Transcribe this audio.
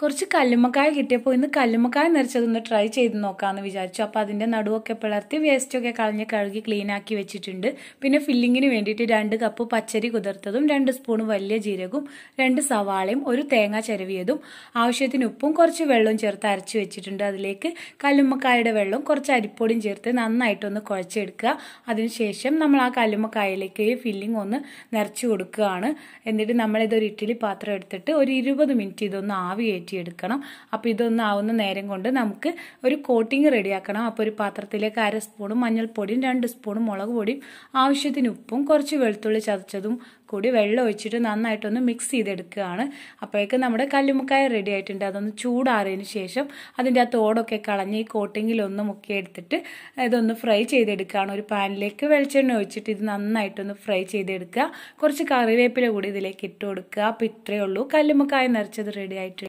കുറച്ച് കല്ലുമ്മക്കായ കിട്ടിയപ്പോൾ ഇന്ന് കല്ലുമ്മക്കായ നിറച്ചതൊന്ന് ട്രൈ ചെയ്ത് നോക്കാമെന്ന് വിചാരിച്ചു അപ്പോൾ അതിൻ്റെ നടുവൊക്കെ പിളർത്തി വേസ്റ്റൊക്കെ കളഞ്ഞ് കഴുകി ക്ലീനാക്കി വെച്ചിട്ടുണ്ട് പിന്നെ ഫില്ലിങ്ങിന് വേണ്ടിയിട്ട് രണ്ട് കപ്പ് പച്ചരി കുതിർത്തതും രണ്ട് സ്പൂൺ വലിയ ജീരകും രണ്ട് സവാളയും ഒരു തേങ്ങ ചിരവിയതും ആവശ്യത്തിന് ഉപ്പും കുറച്ച് വെള്ളവും ചേർത്ത് അരച്ച് വെച്ചിട്ടുണ്ട് അതിലേക്ക് കല്ലുമ്മക്കായയുടെ വെള്ളവും കുറച്ച് അരിപ്പൊടിയും ചേർത്ത് നന്നായിട്ടൊന്ന് കുഴച്ചെടുക്കുക അതിനുശേഷം നമ്മൾ ആ കല്ലുമ്മക്കായയിലേക്ക് ഫില്ലിംഗ് ഒന്ന് നിറച്ച് കൊടുക്കുകയാണ് എന്നിട്ട് നമ്മളിതൊരു ഇഡ്ഡലി പാത്രം എടുത്തിട്ട് ഒരു ഇരുപത് മിനിറ്റ് ഇതൊന്ന് ആവിയേറ്റ് ഊറ്റിയെടുക്കണം അപ്പോൾ ഇതൊന്നും ആവുന്ന നേരം കൊണ്ട് നമുക്ക് ഒരു കോട്ടിങ് റെഡിയാക്കണം അപ്പോൾ ഒരു പാത്രത്തിലേക്ക് അര സ്പൂണും മഞ്ഞൾപ്പൊടിയും രണ്ട് സ്പൂണും മുളക് പൊടിയും ആവശ്യത്തിന് ഉപ്പും കുറച്ച് വെളുത്തുള്ളി ചതച്ചതും കൂടി വെള്ളം ഒഴിച്ചിട്ട് നന്നായിട്ടൊന്ന് മിക്സ് ചെയ്തെടുക്കുകയാണ് അപ്പോഴേക്ക് നമ്മുടെ കല്ലുമുക്കായ റെഡി ആയിട്ടുണ്ട് അതൊന്ന് ചൂടാറിയതിന് ശേഷം അതിൻ്റെ ആ തോടൊക്കെ കളഞ്ഞ് ഈ കോട്ടിങ്ങിലൊന്ന് എടുത്തിട്ട് ഇതൊന്ന് ഫ്രൈ ചെയ്തെടുക്കുകയാണ് ഒരു പാനിലേക്ക് വെളിച്ചെണ്ണ ഒഴിച്ചിട്ട് ഇത് നന്നായിട്ടൊന്ന് ഫ്രൈ ചെയ്തെടുക്കുക കുറച്ച് കറിവേപ്പില കൂടി ഇതിലേക്ക് ഇട്ട് കൊടുക്കുക അപ്പോൾ ഇത്രയേ ഉള്ളൂ കല്ലുമുക്കായ നിറച്ചത് റെഡി ആയിട്ട്